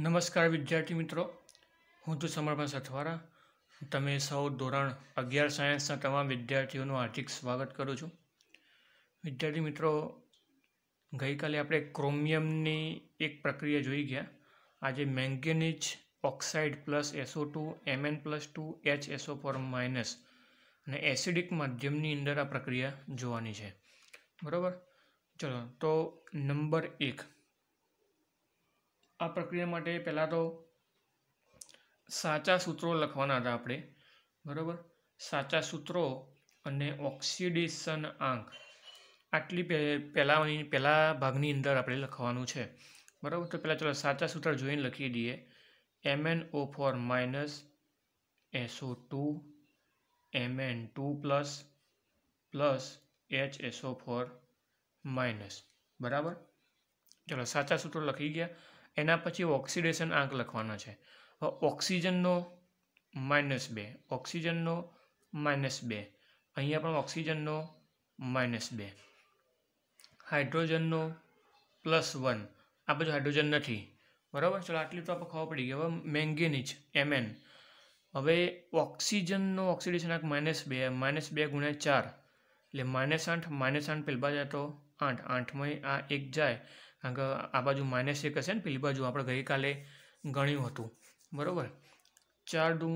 નમસ્કાર વિદ્યાર્થી મિત્રો હું છું સમર્પણ સથવારા તમે સૌ ધોરણ અગિયાર સાયન્સના તમામ વિદ્યાર્થીઓનું હાર્દિક સ્વાગત કરું છું વિદ્યાર્થી મિત્રો ગઈકાલે આપણે ક્રોમિયમની એક પ્રક્રિયા જોઈ ગયા આજે manganese oxide plus SO two MN plus two H SO four minus અને એસિડિક માધ્યમની અંદર આ પ્રક્રિયા જોવાની છે બરાબર ચલો તો નંબર એક આ પ્રક્રિયા માટે પહેલાં તો સાચા સૂત્રો લખવાના હતા આપણે બરાબર સાચા સૂત્રો અને ઓક્સિડેશન આંક આટલી પહેલાં પહેલા ભાગની અંદર આપણે લખવાનું છે બરાબર તો પહેલાં ચાલો સાચા સૂત્ર જોઈને લખી દઈએ MN O four minus SO two MN two plus plus H SO four minus બરાબર ચાલો સાચા સૂત્રો લખી ગયા એના પછી ઓક્સિડેશન આંક લખવાનો છે ઓક્સિજનનો માઇનસ બે ઓક્સિજનનો માઇનસ બે અહીંયા પણ ઓક્સિજનનો માઇનસ બે હાઇડ્રોજનનો પ્લસ વન આ બધું હાઇડ્રોજન નથી બરાબર ચલો આટલી તો આપણે ખબર પડી ગઈ હવે મેંગેનીજ એમએન હવે ઓક્સિજનનો ઓક્સિડેશન આંક માઇનસ બે માઇનસ બે ગુણ્યા ચાર એટલે માઇનસ આઠ માઇનસ આઠ પહેલાં તો આઠ આઠમાં આ એક જાય કારણ કે આ બાજુ માઇનસ એક હશે ને પેલી બાજુ આપણે ગઈકાલે ગણ્યું હતું બરાબર ચાર દુ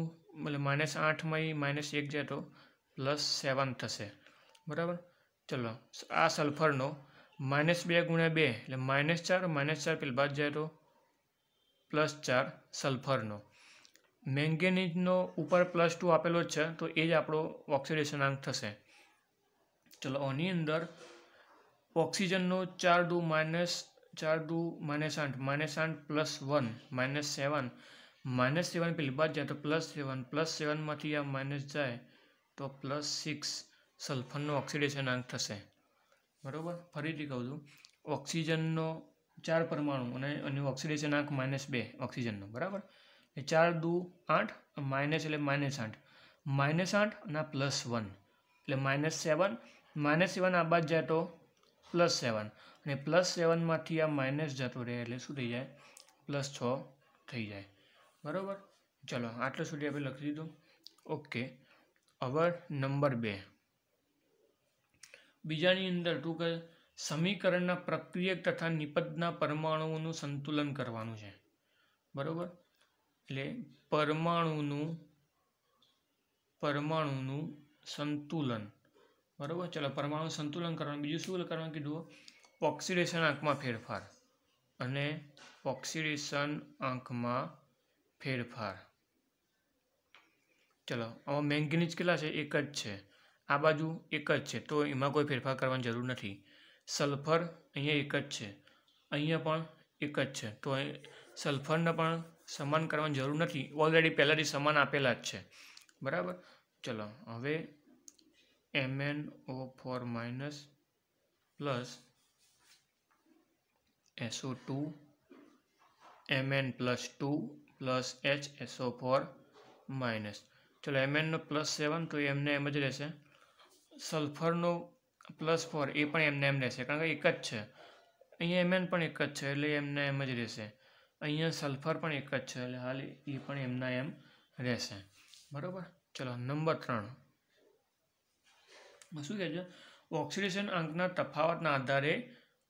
એટલે માઇનસ આઠમાં માઇનસ એક જાય તો પ્લસ સેવન થશે બરાબર ચલો આ સલ્ફરનો માઇનસ બે ગુણ્યા બે એટલે માઇનસ ચાર માઇનસ ચાર પેલી બાદ જાય તો પ્લસ ચાર સલ્ફરનો મેંગેનીઝનો ઉપર પ્લસ ટુ આપેલો જ છે તો એ જ આપણો ઓક્સિડેશન આંક થશે ચલો આની અંદર ઓક્સિજનનો ચાર દુ માઇનસ ચાર ટુ માઇનસ આઠ માઇનસ આઠ plus one minus seven minus seven પેલી બાદ જાય તો પ્લસ સેવન પ્લસ સેવનમાંથી આ માઇનસ જાય તો પ્લસ સિક્સ સલ્ફરનો ઓક્સિડેશન આંક થશે બરાબર ફરીથી કહું છું ઓક્સિજનનો ચાર પરમાણુ અને એનું ઓક્સિડેશન આંક માઇનસ બે ઓક્સિજનનો બરાબર એ ચાર દુ આઠ માઇનસ એટલે માઇનસ આઠ માઇનસ આઠ અને પ્લસ વન એટલે માઇનસ સેવન માઇનસ સેવન આ બાદ જાય તો પ્લસ સેવન અને પ્લસ સેવનમાંથી આ માઇનસ જતો રહે એટલે શું થઈ જાય પ્લસ છ થઈ જાય બરાબર ચલો આટલે સુધી આપણે લખી દીધું ઓકે અવર નંબર બે બીજાની અંદર ટૂંક સમીકરણના પ્રક્રિયક તથા નિપજના પરમાણુઓનું સંતુલન કરવાનું છે બરાબર એટલે પરમાણુનું પરમાણુનું સંતુલન બરાબર ચલો પરમાણુ સંતુલન કરવાનું બીજું શું કરવાનું કીધું ઓક્સિડેશન આંખમાં ફેરફાર અને ઓક્સિડેશન આંખમાં ફેરફાર ચલો આમાં મેંગનીઝ કેટલા છે એક જ છે આ બાજુ એક જ છે તો એમાં કોઈ ફેરફાર કરવાની જરૂર નથી સલ્ફર અહીંયા એક જ છે અહીંયા પણ એક જ છે તો સલ્ફરને પણ સમાન કરવાની જરૂર નથી ઓલરેડી પહેલાંથી સમાન આપેલા જ છે બરાબર ચલો હવે O four minus plus SO two MN plus two plus H SO four minus ચલો એમએનનો પ્લસ સેવન તો એમને એમ જ રહેશે સલ્ફરનો પ્લસ ફોર એ પણ એમને એમ રહેશે કારણ કે એક જ છે અહીંયા એમએન પણ એક જ છે એટલે એમને એમ જ રહેશે અહીંયા સલ્ફર પણ એક જ છે એટલે હાલ એ પણ એમના એમ રહેશે બરાબર ચલો નંબર ત્રણ શું કહે છે ઓક્સિડેશન અંકના તફાવતના આધારે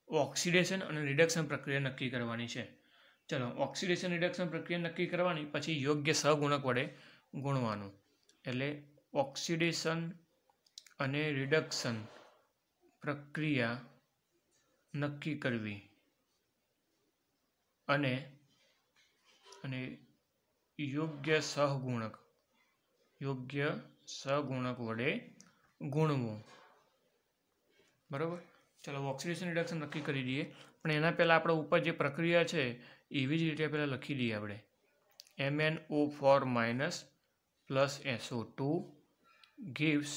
ઓક્સિડેશન અને રિડક્શન પ્રક્રિયા નક્કી કરવાની છે ચલો ઓક્સિડેશન રિડક્શન પ્રક્રિયા નક્કી કરવાની પછી યોગ્ય સહગુણક વડે ગુણવાનું એટલે ઓક્સિડેશન અને રિડક્શન પ્રક્રિયા નક્કી કરવી અને અને યોગ્ય સહગુણક યોગ્ય સહગુણક વડે ગુણવું બરાબર ચલો ઓક્સિડેશન રિડક્શન નક્કી કરી દઈએ પણ એના પહેલાં આપણે ઉપર જે પ્રક્રિયા છે એવી જ રીતે પહેલાં લખી દઈએ આપણે M N O four minus plus SO two gives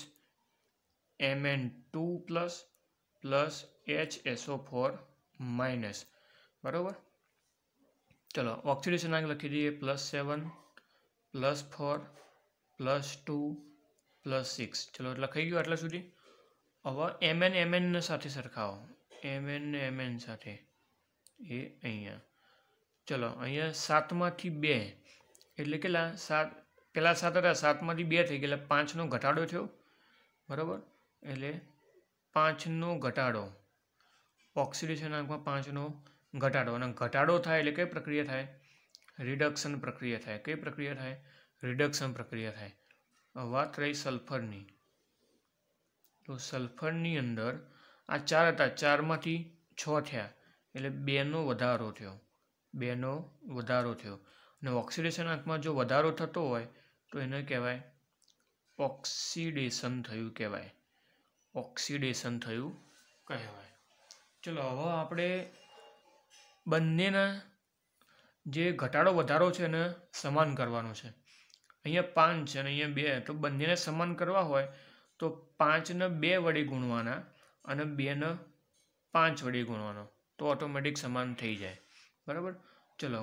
M N two plus plus H SO four minus બરાબર ચલો ઓક્સિડેશન આગળ લખી દઈએ plus seven plus four plus two plus six ચલો એટલે લખાઈ ગયું આટલા સુધી હવે એમએન એમએન સાથે સરખાવો એમએન એમએન સાથે એ અહીંયા ચલો અહીંયા સાતમાંથી બે એટલે કેટલા સાત પહેલાં સાત હતા સાતમાંથી બે થઈ ગયેલા પાંચનો ઘટાડો થયો બરાબર એટલે પાંચનો ઘટાડો ઓક્સિડેશન આંકમાં પાંચનો ઘટાડો અને ઘટાડો થાય એટલે કઈ પ્રક્રિયા થાય રિડક્શન પ્રક્રિયા થાય કઈ પ્રક્રિયા થાય રિડક્શન પ્રક્રિયા થાય વાત રહી સલ્ફરની તો સલ્ફરની અંદર આ ચાર હતા ચારમાંથી છ થયા એટલે બેનો વધારો થયો બેનો વધારો થયો અને ઓક્સિડેશન આંકમાં જો વધારો થતો હોય તો એને કહેવાય ઓક્સિડેશન થયું કહેવાય ઓક્સિડેશન થયું કહેવાય ચલો હવે આપણે બંનેના જે ઘટાડો વધારો છે એને સમાન કરવાનો છે અહીંયા પાંચ છે અને અહીંયા બે તો બંનેને સમાન કરવા હોય તો પાંચને બે વડે ગુણવાના અને બેને પાંચ વડે ગુણવાનો તો ઓટોમેટિક સમાન થઈ જાય બરાબર ચલો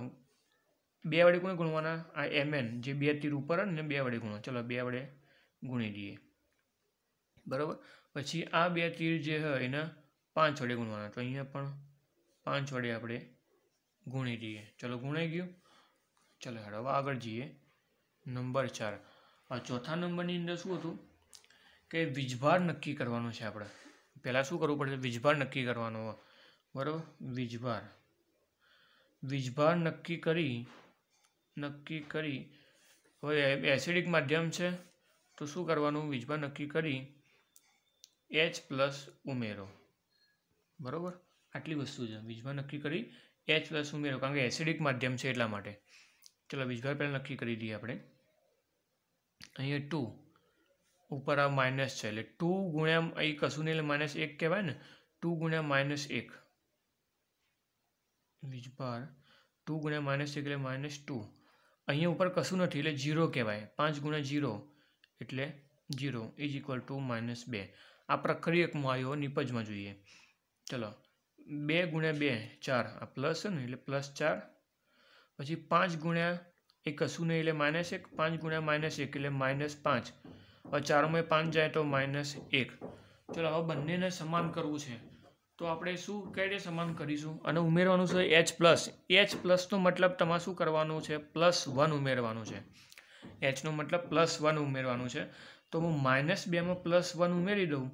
બે વડે કોને ગુણવાના આ એમએન જે બે તીર ઉપર ને બે વડે ગુણો ચલો બે વડે ગુણી દઈએ બરાબર પછી આ બે તીર જે હોય એને પાંચ વડે ગુણવાના તો અહીંયા પણ પાંચ વડે આપણે ગુણી દઈએ ચલો ગુણાઈ ગયું ચલો હવે આગળ જઈએ નંબર ચાર આ ચોથા નંબરની અંદર શું હતું કે વીજભાર નક્કી કરવાનો છે આપણે પહેલાં શું કરવું પડશે વીજભાર નક્કી કરવાનો બરાબર વીજભાર વીજભાર નક્કી કરી નક્કી કરી હવે એસિડિક માધ્યમ છે તો શું કરવાનું વીજભાર નક્કી કરી એચ પ્લસ ઉમેરો બરાબર આટલી વસ્તુ છે વીજભાર નક્કી કરી એચ પ્લસ ઉમેરો કારણ કે એસિડિક માધ્યમ છે એટલા માટે ચલો વીજભાર પહેલાં નક્કી કરી દઈએ આપણે અહીંયા ટુ ઉપર આ માઇનસ છે એટલે ટુ ગુણ્યા અહીં કશું નહીં એટલે માઇનસ એક કહેવાય ને ટુ ગુણ્યા માઇનસ એક વીજ બાર ટુ ગુણ્યા માઇનસ એક એટલે માઇનસ ટુ અહીંયા ઉપર કશું નથી એટલે જીરો કહેવાય પાંચ ગુણ્યા જીરો એટલે zero is equal to minus બે આ પ્રક્રિયકમાં આવ્યો નિપજમાં જોઈએ ચલો બે ગુણ્યા બે ચાર આ પ્લસ છે ને એટલે પ્લસ ચાર પછી પાંચ ગુણ્યા એ કશું નહીં એટલે માઇનસ એક પાંચ ગુણ્યા માઇનસ એક એટલે માઇનસ પાંચ હવે ચારમાં પાંચ જાય તો માઇનસ એક ચલો હવે બંનેને સમાન કરવું છે તો આપણે શું કઈ રીતે સમાન કરીશું અને ઉમેરવાનું છે એચ પ્લસ એચ પ્લસનો મતલબ તમારે શું કરવાનું છે પ્લસ વન ઉમેરવાનું છે એચનો મતલબ પ્લસ વન ઉમેરવાનું છે તો હું માઇનસ બેમાં પ્લસ વન ઉમેરી દઉં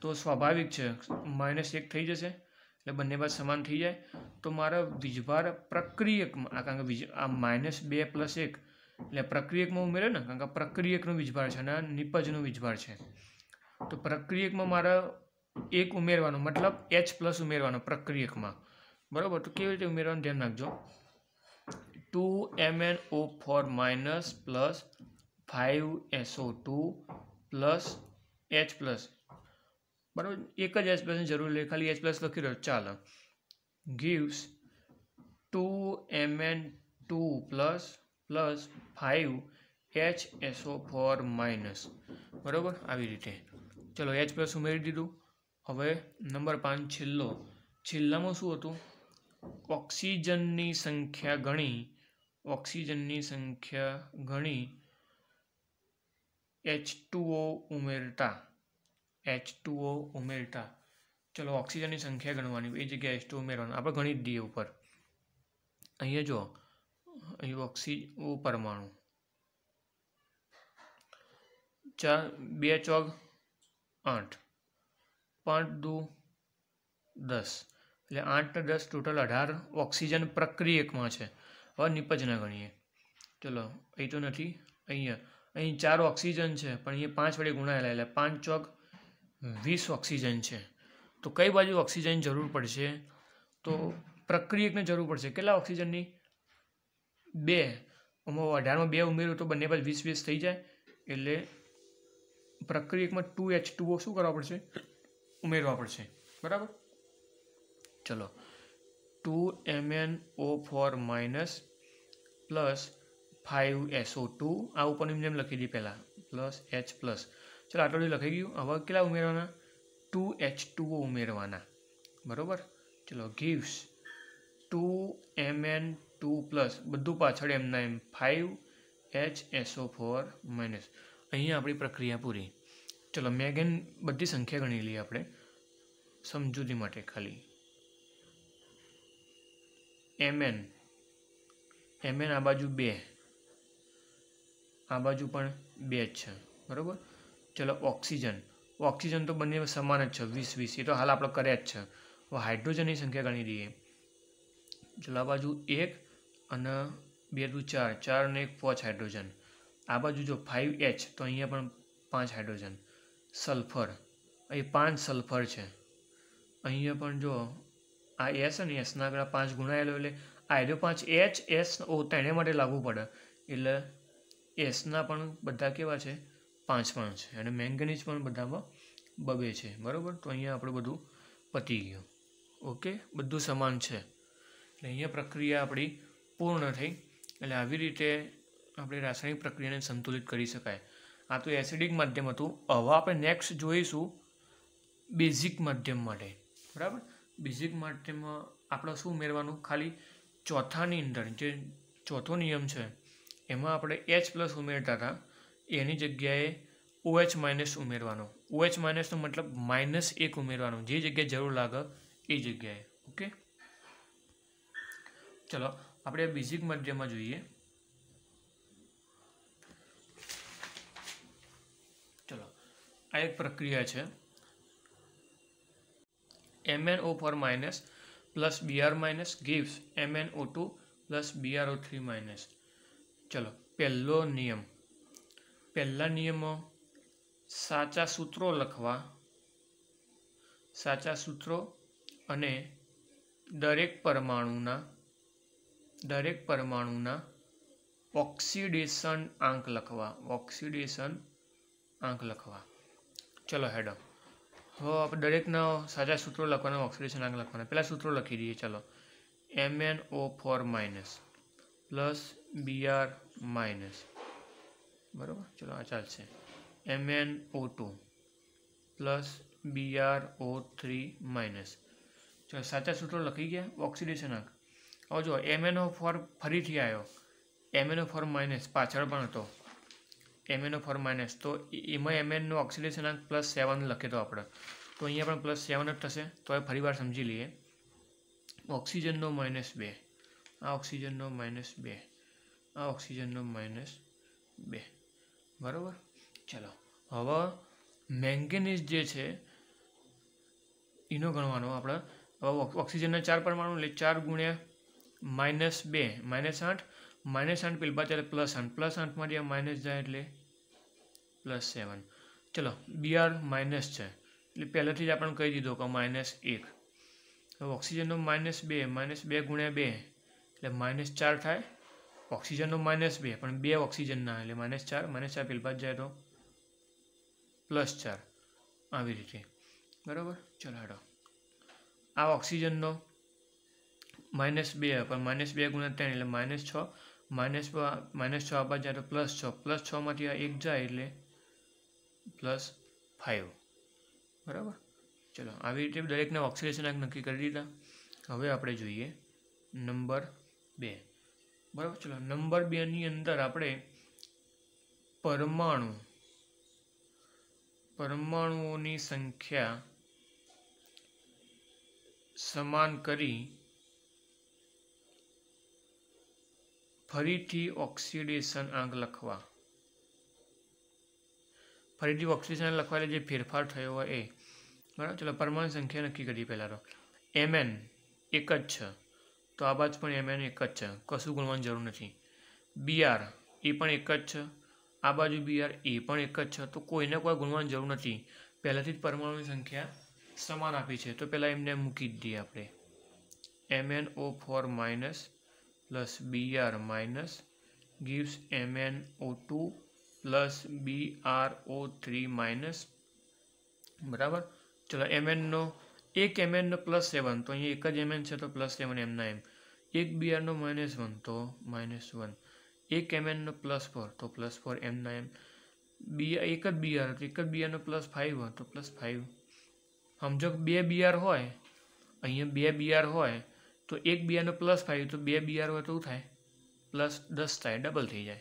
તો સ્વાભાવિક છે માઇનસ એક થઈ જશે એટલે બંને બાદ સમાન થઈ જાય તો મારા વીજભાર પ્રક્રિયકમાં કારણ કે વીજ આ માઇનસ બે પ્લસ એક એટલે પ્રક્રિયકમાં ઉમેરે ને કારણ કે પ્રક્રિયકનો વીજભાર છે અને નિપજનો વીજભાર છે તો પ્રક્રિયકમાં મારે એક ઉમેરવાનો મતલબ એચ પ્લસ ઉમેરવાનો પ્રક્રિયકમાં બરાબર તો કેવી રીતે ઉમેરવાનું ધ્યાન રાખજો two M N O four minus plus five SO two plus H plus બરાબર એક જ એચ પ્લસની જરૂર લે ખાલી એચ પ્લસ લખી રહ્યો ચાલો gives two M N two plus plus five H SO four minus બરાબર આવી રીતે ચલો એચ પ્લસ ઉમેરી દીધું હવે નંબર પાંચ છેલ્લો છેલ્લામાં શું હતું ઓક્સિજનની સંખ્યા ગણી ઓક્સિજનની સંખ્યા ગણી એચ ટુઓ ઉમેરતા એચ ટુઓ ઉમેરતા ચલો ઓક્સિજનની સંખ્યા ગણવાની એ જગ્યાએ એચ ટુ ઉમેરવાનું આપણે ગણી જ દઈએ ઉપર અહીંયા જો અહીં ઓક્સી ઓ પરમાણુ ચાર બે ચોગ આઠ પાંચ દુ દસ એટલે આઠ ને દસ ટોટલ અઢાર ઓક્સિજન પ્રક્રિયકમાં છે હવે નિપજના ગણીએ ચલો અહીં તો નથી અહીંયા અહીં ચાર ઓક્સિજન છે પણ અહીંયા પાંચ વડે ગુણાયેલા એટલે પાંચ ચોક વીસ ઓક્સિજન છે તો કઈ બાજુ ઓક્સિજન જરૂર પડશે તો પ્રક્રિયકને જરૂર પડશે કેટલા ઓક્સિજનની બે અઢારમાં બે ઉમેર્યું તો બંને બાજુ વીસ વીસ થઈ જાય એટલે પ્રક્રિયા ટુ એચ ટુઓ શું કરવા પડશે ઉમેરવા પડશે બરાબર ચલો two M N O four minus plus five S O two આ ઉપરની જેમ લખી દીધી પહેલાં પ્લસ એચ પ્લસ ચલો આટલું લખાઈ ગયું હવે કેટલા ઉમેરવાના ટુ એચ ટુઓ ઉમેરવાના બરાબર ચલો gives two M N two plus બધું પાછળ એમના એમ five H SO four minus અહીંયા આપણી પ્રક્રિયા પૂરી ચલો મેં અગેન બધી સંખ્યા ગણી લઈએ આપણે સમજૂતી માટે ખાલી એમએન એમએન આ બાજુ બે આ બાજુ પણ બે જ છે બરાબર ચલો ઓક્સિજન ઓક્સિજન તો બંને સમાન જ છે વીસ વીસ એ તો હાલ આપણે કર્યા જ છે હવે હાઇડ્રોજનની સંખ્યા ગણી દઈએ ચલો આ બાજુ એક અને બે ટુ ચાર ચાર અને એક પાંચ હાઇડ્રોજન આ બાજુ જો ફાઇવ એચ તો અહીંયા પણ પાંચ હાઇડ્રોજન સલ્ફર અહીં પાંચ સલ્ફર છે અહીંયા પણ જો આ એસ અને એસના આગળ પાંચ ગુણાયેલો એટલે આ એનો પાંચ એચ એસ ઓ તેને માટે લાગવું પડે એટલે એસના પણ બધા કેવા છે પાંચ પાંચ છે અને મેંગનીઝ પણ બધામાં બબે છે બરાબર તો અહીંયા આપણે બધું પતી ગયું ઓકે બધું સમાન છે અહીંયા પ્રક્રિયા આપણી પૂર્ણ થઈ એટલે આવી રીતે આપણે રાસાયણિક પ્રક્રિયાને સંતુલિત કરી શકાય આ તો એસિડિક માધ્યમ હતું હવે આપણે નેક્સ્ટ જોઈશું બેઝિક માધ્યમ માટે બરાબર બેઝિક માધ્યમમાં આપણે શું ઉમેરવાનું ખાલી ચોથાની અંદર જે ચોથો નિયમ છે એમાં આપણે એચ પ્લસ ઉમેરતા હતા એની જગ્યાએ ઓએચ OH માઇનસ ઉમેરવાનો ઓએચ OH માઇનસનો મતલબ માઇનસ એક ઉમેરવાનો જે જગ્યાએ જરૂર લાગે એ જગ્યાએ ઓકે ચલો આપણે બેઝિક મધ્યમાં જોઈએ ચલો આ એક પ્રક્રિયા છે O four minus plus BR minus gives O two plus BRO three minus ચલો પહેલો નિયમ પહેલા નિયમો સાચા સૂત્રો લખવા સાચા સૂત્રો અને દરેક પરમાણુના દરેક પરમાણુના ઓક્સિડેશન આંક લખવા ઓક્સિડેશન આંક લખવા ચલો હેડો હવે આપણે દરેકના સાચા સૂત્રો લખવાના ઓક્સિડેશન આંક લખવાના પહેલાં સૂત્રો લખી દઈએ ચલો M N O four minus plus B R minus બરાબર ચલો આ ચાલશે M N O two plus B R O three minus ચલો સાચા સૂત્રો લખી ગયા ઓક્સિડેશન આંક હવે જો એમએનો ફોર ફરીથી આવ્યો એમએનો ફોર માઇનસ પાછળ પણ હતો એમએનો ફોર માઇનસ તો એમાં એમએનનો ઓક્સિડેશનાંક પ્લસ સેવન લખ્યો તો આપણે તો અહીંયા પણ પ્લસ સેવન જ થશે તો એ ફરીવાર સમજી લઈએ ઓક્સિજનનો માઇનસ બે આ ઓક્સિજનનો માઇનસ બે આ ઓક્સિજનનો માઇનસ બે બરાબર ચલો હવે મેંગેનીઝ જે છે એનો ગણવાનો આપણે હવે ઓક્સિજનના ચાર પરમાણુ એટલે ચાર ગુણ્યા માઇનસ બે માઇનસ આઠ માઇનસ આઠ પેલી બાદ પ્લસ આઠ પ્લસ આઠમાં જે માઇનસ જાય એટલે પ્લસ સેવન ચલો બી આર માઇનસ છે એટલે પહેલેથી જ આપણને કહી દીધો કે માઇનસ એક હવે ઓક્સિજનનો માઇનસ બે માઇનસ બે ગુણ્યા બે એટલે માઇનસ ચાર થાય ઓક્સિજનનો માઇનસ બે પણ બે ઓક્સિજનના એટલે માઇનસ ચાર માઇનસ ચાર પેલી જાય તો પ્લસ ચાર આવી રીતે બરાબર ચલો હેડો આ ઓક્સિજનનો માઇનસ બે પણ માઇનસ બે ગુણ્યા ત્રણ એટલે માઇનસ છ માઇનસ માઇનસ છ આપવા જાય તો પ્લસ છ પ્લસ છમાંથી આ એક જાય એટલે પ્લસ ફાઇવ બરાબર ચલો આવી રીતે દરેકના ઓક્સિડેશન આગ નક્કી કરી દીધા હવે આપણે જોઈએ નંબર બે બરાબર ચલો નંબર બેની અંદર આપણે પરમાણુ પરમાણુઓની સંખ્યા સમાન કરી ફરીથી ઓક્સિડેશન આંક લખવા ફરીથી ઓક્સિડેશન લખવા જે ફેરફાર થયો હોય એ બરાબર ચલો પરમાણુ સંખ્યા નક્કી કરી પહેલાં તો એમએન એક જ છે તો આ બાજુ પણ એમએન એક જ છે કશું ગણવાની જરૂર નથી બીઆર એ પણ એક જ છે આ બાજુ બીઆર એ પણ એક જ છે તો કોઈને કોઈ ગુણવાની જરૂર નથી પહેલાંથી જ પરમાણુની સંખ્યા સમાન આપી છે તો પહેલાં એમને મૂકી જ દઈએ આપણે M N O four minus plus B R minus M N O two plus B R O three minus बराबर चलो एम एन नो एक एम एन नो प्लस सेवन तो अँ एक एम एन है तो प्लस सेवन एम ना एम एक बी आर नो माइनस वन तो माइनस वन एक एम एन नो प्लस फोर तो प्लस फोर एम ना एम बी एक बी आर तो एक बी आर नो प्लस फाइव हो तो प्लस फाइव समझो बे बी आर हो बी आर हो તો એક બિયારનો પ્લસ ફાઇવ તો બે બિયાર હોય તો શું થાય પ્લસ દસ થાય ડબલ થઈ જાય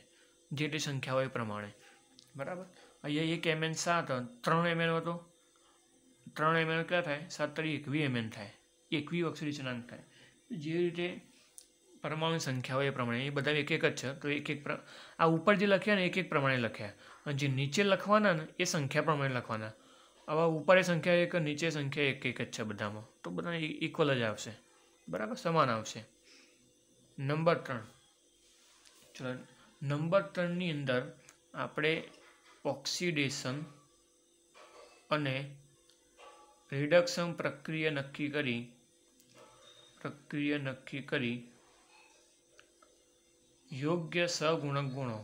જે તે સંખ્યા હોય પ્રમાણે બરાબર અહીંયા એક એમએન સાત ત્રણ એમએન હતો ત્રણ એમએન કયા થાય સાત તરી એકવી એમએન થાય એકવી ચનાંક થાય જે રીતે પરમાણુની સંખ્યા હોય એ પ્રમાણે એ બધા એક એક જ છે તો એક એક આ ઉપર જે લખ્યા ને એક એક પ્રમાણે લખ્યા અને જે નીચે લખવાના ને એ સંખ્યા પ્રમાણે લખવાના આવા ઉપર એ સંખ્યા એક નીચે સંખ્યા એક એક જ છે બધામાં તો બધાને ઇક્વલ જ આવશે બરાબર સમાન આવશે નંબર ત્રણ ચલો નંબર ત્રણની અંદર આપણે ઓક્સિડેશન અને રિડક્શન પ્રક્રિયા નક્કી કરી પ્રક્રિયા નક્કી કરી યોગ્ય સગુણક ગુણો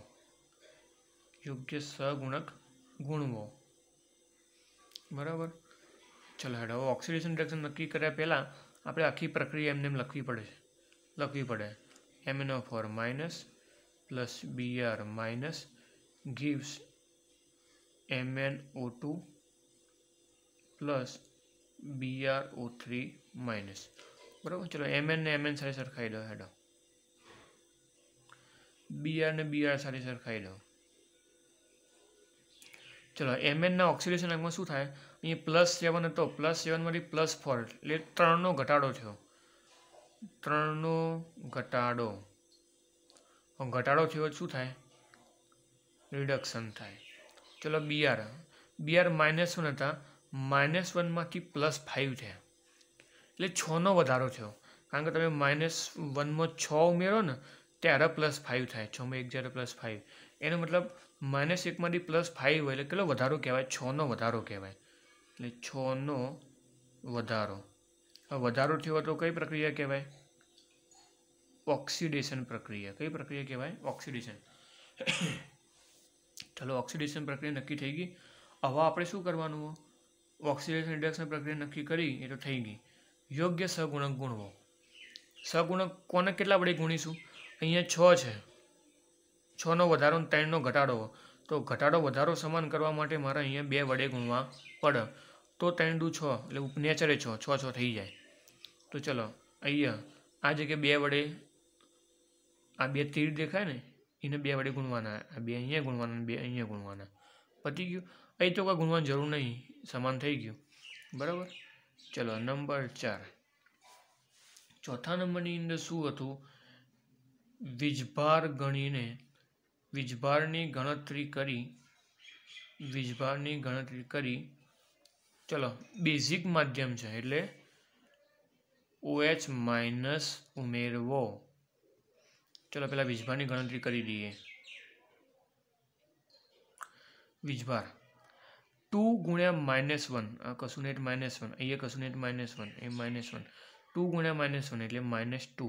યોગ્ય સગુણક ગુણવો બરાબર ચલો હેડો ઓક્સિડેશન રિડક્શન નક્કી કર્યા પહેલાં આપણે આખી પ્રક્રિયા એમને એમ લખવી પડે છે લખવી પડે M N four minus plus B R minus gives M N O two plus B R O three minus બરાબર ચલો એમ એન ને એમ એન સાથે સરખાવી દો હેડો બી આર ને બી આર સાથે સરખાવી દો ચલો એમ એનના ઓક્સિડેશન અંગમાં શું થાય અહીં પ્લસ સેવન હતો પ્લસ સેવનમાંથી પ્લસ ફોર એટલે ત્રણનો ઘટાડો થયો ત્રણનો ઘટાડો ઘટાડો થયો શું થાય રિડક્શન થાય ચલો બીઆર બીઆર માઇનસ વન હતા માઇનસ વનમાંથી પ્લસ ફાઇવ છે એટલે છનો વધારો થયો કારણ કે તમે માઇનસ વનમાં છ ઉમેરો ને ત્યારે પ્લસ ફાઇવ થાય છમાં એક જ્યારે પ્લસ ફાઇવ એનો મતલબ માઇનસ એકમાંથી પ્લસ ફાઇવ હોય એટલે કેટલો વધારો કહેવાય છનો વધારો કહેવાય એટલે છનો વધારો હવે વધારો થયો તો કઈ પ્રક્રિયા કહેવાય ઓક્સિડેશન પ્રક્રિયા કઈ પ્રક્રિયા કહેવાય ઓક્સિડેશન ચલો ઓક્સિડેશન પ્રક્રિયા નક્કી થઈ ગઈ હવે આપણે શું કરવાનું ઓક્સિડેશન રિડક્શન પ્રક્રિયા નક્કી કરી એ તો થઈ ગઈ યોગ્ય સગુણક ગુણવો સગુણક કોને કેટલા વડે ગુણીશું અહીંયા છ છે છનો વધારો ત્રણનો ઘટાડો તો ઘટાડો વધારો સમાન કરવા માટે મારે અહીંયા બે વડે ગુણવા પડે તો ત્રણ દુ છ એટલે નેચરે છ છ છ થઈ જાય તો ચલો અહીંયા આ જગ્યાએ બે વડે આ બે તીર દેખાય ને એને બે વડે ગુણવાના આ બે અહીંયા ગુણવાના બે અહીંયા ગુણવાના પતી ગયું અહીં તો કોઈ ગુણવાની જરૂર નહીં સમાન થઈ ગયું બરાબર ચલો નંબર ચાર ચોથા નંબરની અંદર શું હતું વીજભાર ગણીને વીજભારની ગણતરી કરી વીજભારની ગણતરી કરી ચલો બેઝિક માધ્યમ છે એટલે ઓએચ માઇનસ ઉમેરવો ચલો પેલા વીજભારની ગણતરી કરી દઈએ વીજભાર ટુ ગુણ્યા માઇનસ વન આ કશું નેટ માઇનસ વન અહીંયા કશું નેટ માઇનસ વન એ માઇનસ વન ટુ ગુણ્યા માઇનસ વન એટલે માઇનસ ટુ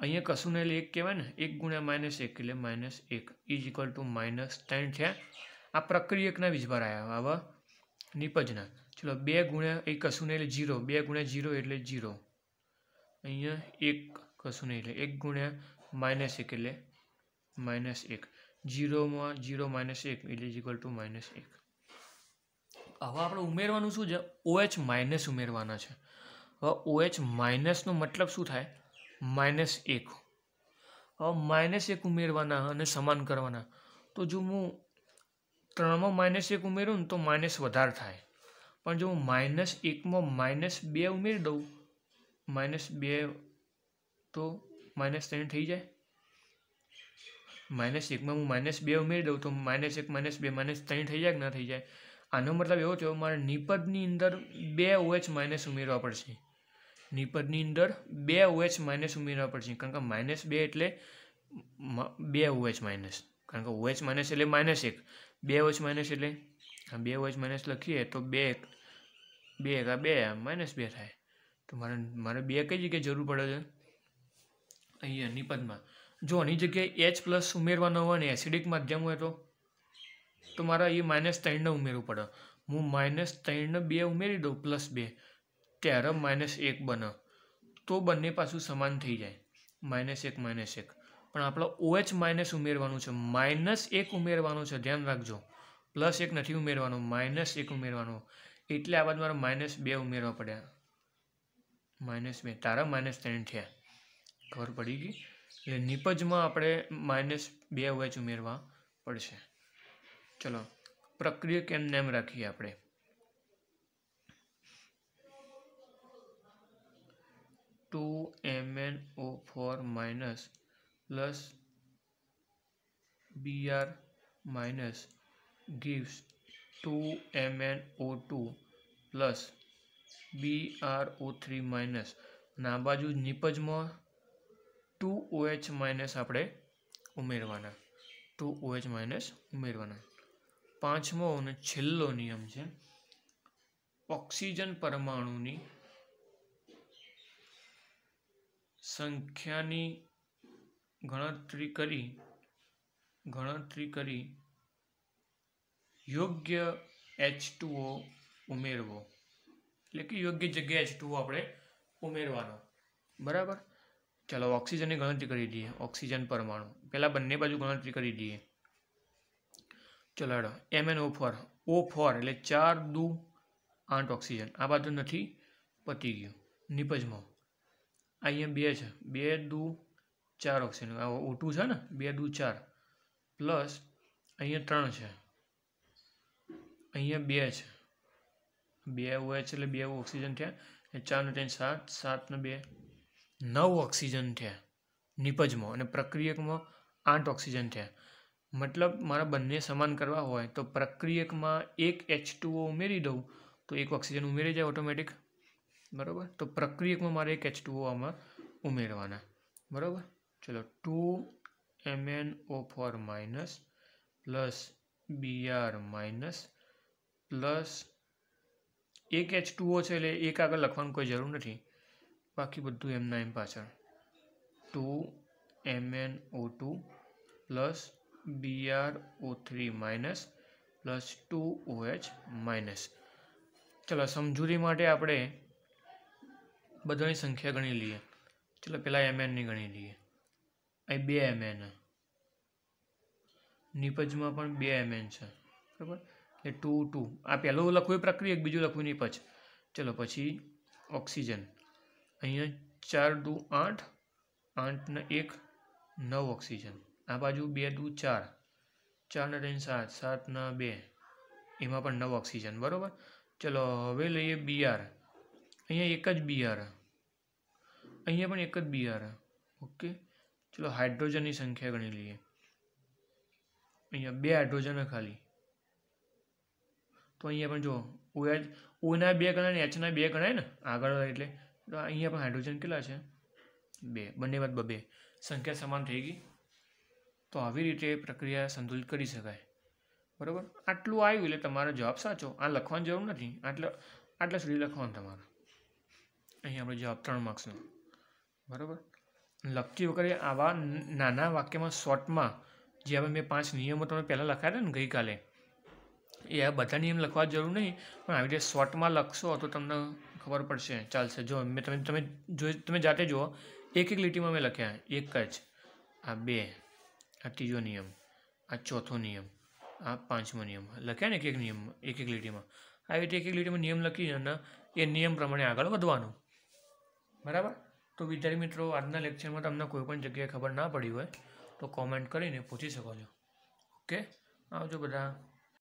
અહીંયા કશું ને એક કહેવાય ને એક ગુણ્યા માઇનસ એક એટલે માઇનસ એક ઇઝ ઇક્વલ ટુ માઇનસ ત્રણ છે આ પ્રક્રિયકના વીજભાર આવ્યા આવા નીપજના ચલો બે ગુણ્યા એક કશું નહીં એટલે જીરો બે ગુણ્યા જીરો એટલે જીરો અહીંયા એક કશું નહીં એટલે એક ગુણ્યા માઇનસ એક એટલે માઇનસ એક જીરોમાં જીરો માઇનસ એક એટલે ઇક્વલ ટુ માઇનસ એક હવે આપણે ઉમેરવાનું શું છે ઓએચ માઇનસ ઉમેરવાના છે હવે ઓએચ માઇનસનો મતલબ શું થાય માઇનસ એક હવે માઇનસ એક ઉમેરવાના અને સમાન કરવાના તો જો હું ત્રણમાં માઇનસ એક ઉમેરું ને તો માઇનસ વધારે થાય પણ જો હું માઇનસ એકમાં માઇનસ બે ઉમેરી દઉં માઇનસ બે તો માઇનસ ત્રણ થઈ જાય માઇનસ એકમાં હું માઇનસ બે ઉમેરી દઉં તો માઇનસ એક માઇનસ બે માઇનસ ત્રણ થઈ જાય કે ના થઈ જાય આનો મતલબ એવો થયો મારે નિપદની અંદર બે ઓએચ માઇનસ ઉમેરવા પડશે નિપદની અંદર બે ઓએચ માઇનસ ઉમેરવા પડશે કારણ કે માઇનસ બે એટલે બે ઓએચ માઇનસ કારણ કે ઓએચ માઇનસ એટલે માઇનસ એક બે વચ માઇનસ એટલે આ બે વચ માઇનસ લખીએ તો બે બે એકા બે માઇનસ બે થાય તો મારે મારે બે કઈ જગ્યાએ જરૂર પડે છે અહીંયા નિપજમાં જો આની જગ્યાએ એચ પ્લસ ઉમેરવાનો હોય ને એસિડિક માધ્યમ હોય તો તો મારે અહીં માઇનસ ત્રણને ઉમેરવું પડે હું માઇનસ ત્રણને બે ઉમેરી દઉં પ્લસ બે ત્યારે માઇનસ એક બને તો બંને પાછું સમાન થઈ જાય માઇનસ એક માઇનસ એક પણ આપણે ઓએચ માઇનસ ઉમેરવાનું છે માઇનસ એક ઉમેરવાનું છે ધ્યાન રાખજો પ્લસ એક નથી ઉમેરવાનો માઇનસ એક ઉમેરવાનો એટલે આ બાદ મારે માઇનસ બે ઉમેરવા પડ્યા માઇનસ બે તારા માઇનસ ત્રણ થયા ખબર પડી ગઈ એટલે નિપજમાં આપણે માઇનસ બે ઓએચ ઉમેરવા પડશે ચલો પ્રક્રિયા કેમ નેમ રાખીએ આપણે two M N O four minus plus B R minus gives two M N O two plus B three minus અને બાજુ નિપજમાં ટુ ઓએચ માઇનસ આપણે ઉમેરવાના ટુ ઓએચ માઇનસ ઉમેરવાના પાંચમો અને છેલ્લો નિયમ છે ઓક્સિજન પરમાણુની સંખ્યાની ગણતરી કરી ગણતરી કરી યોગ્ય એચ ટુઓ ઉમેરવો એટલે કે યોગ્ય જગ્યાએ એચ ટુઓ આપણે ઉમેરવાનો બરાબર ચાલો ઓક્સિજનની ગણતરી કરી દઈએ ઓક્સિજન પરમાણુ પહેલાં બંને બાજુ ગણતરી કરી દઈએ ચલો હેડો M N O four O four એટલે ચાર દુ આઠ ઓક્સિજન આ બાજુ નથી પતી ગયું નિપજમાં અહીંયા બે છે બે દુ ચાર ઓક્સિજન ઓટું છે ને બે દૂ ચાર પ્લસ અહીંયા ત્રણ છે અહીંયા બે છે બે ઓએચ એટલે બે ઓક્સિજન થયા ચારને ત્રણ સાત સાતને બે નવ ઓક્સિજન થયા નિપજમાં અને પ્રક્રિયકમાં આઠ ઓક્સિજન થયા મતલબ મારા બંને સમાન કરવા હોય તો પ્રક્રિયકમાં એક એચ ટુઓ ઉમેરી દઉં તો એક ઓક્સિજન ઉમેરી જાય ઓટોમેટિક બરાબર તો પ્રક્રિયકમાં મારે એક એચ ટુઓ આમાં ઉમેરવાના બરાબર ચલો two M O four minus plus B R minus plus એક એચ ટુઓ છે એટલે એક આગળ લખવાનું કોઈ જરૂર નથી બાકી બધું એમના એમ પાછળ two M N O two plus B R O three minus plus two O H minus ચલો સમજૂતી માટે આપણે બધાની સંખ્યા ગણી લઈએ ચલો પહેલાં એમ એનની ગણી લઈએ અહીં બે એમએન નિપજમાં પણ બે એમએન છે બરાબર એટલે ટુ ટુ આ પહેલું લખવું એ પ્રક્રિયક બીજું લખવું નિપજ ચલો પછી ઓક્સિજન અહીંયા ચાર દુ આઠ આઠ એક નવ ઓક્સિજન આ બાજુ બે દુ ચાર ચારના ત્રણ સાત સાતના બે એમાં પણ નવ ઓક્સિજન બરાબર ચલો હવે લઈએ બીઆર અહીંયા એક જ બીઆર અહીંયા પણ એક જ બીઆર ઓકે ચલો હાઇડ્રોજનની સંખ્યા ગણી લઈએ અહીંયા બે હાઇડ્રોજન ખાલી તો અહીંયા પણ જો ઓએ ઓના બે ગણાય ને એચના બે ગણાય ને આગળ એટલે તો અહીંયા પણ હાઇડ્રોજન કેટલા છે બે બંને બાદ બે સંખ્યા સમાન થઈ ગઈ તો આવી રીતે પ્રક્રિયા સંતુલિત કરી શકાય બરાબર આટલું આવ્યું એટલે તમારો જવાબ સાચો આ લખવાની જરૂર નથી આટલા આટલા સુધી લખવાનું તમારે અહીં આપણે જવાબ ત્રણ માર્ક્સનો બરાબર લખતી વખતે આવા નાના વાક્યમાં શોર્ટમાં જે હવે મેં પાંચ નિયમો તમે પહેલાં લખાયા ને ગઈકાલે એ બધા નિયમ લખવા જરૂર નહીં પણ આવી રીતે શોર્ટમાં લખશો તો તમને ખબર પડશે ચાલશે જો મેં તમે તમે જો તમે જાતે જુઓ એક એક લીટીમાં મેં લખ્યા એક જ આ બે આ ત્રીજો નિયમ આ ચોથો નિયમ આ પાંચમો નિયમ લખ્યા ને એક એક નિયમ એક એક લીટીમાં આવી રીતે એક એક લીટીમાં નિયમ લખી અને એ નિયમ પ્રમાણે આગળ વધવાનું બરાબર તો વિદ્યાર્થી મિત્રો આજના લેક્ચરમાં તમને કોઈપણ જગ્યાએ ખબર ના પડી હોય તો કોમેન્ટ કરીને પૂછી શકો છો ઓકે આવજો બધા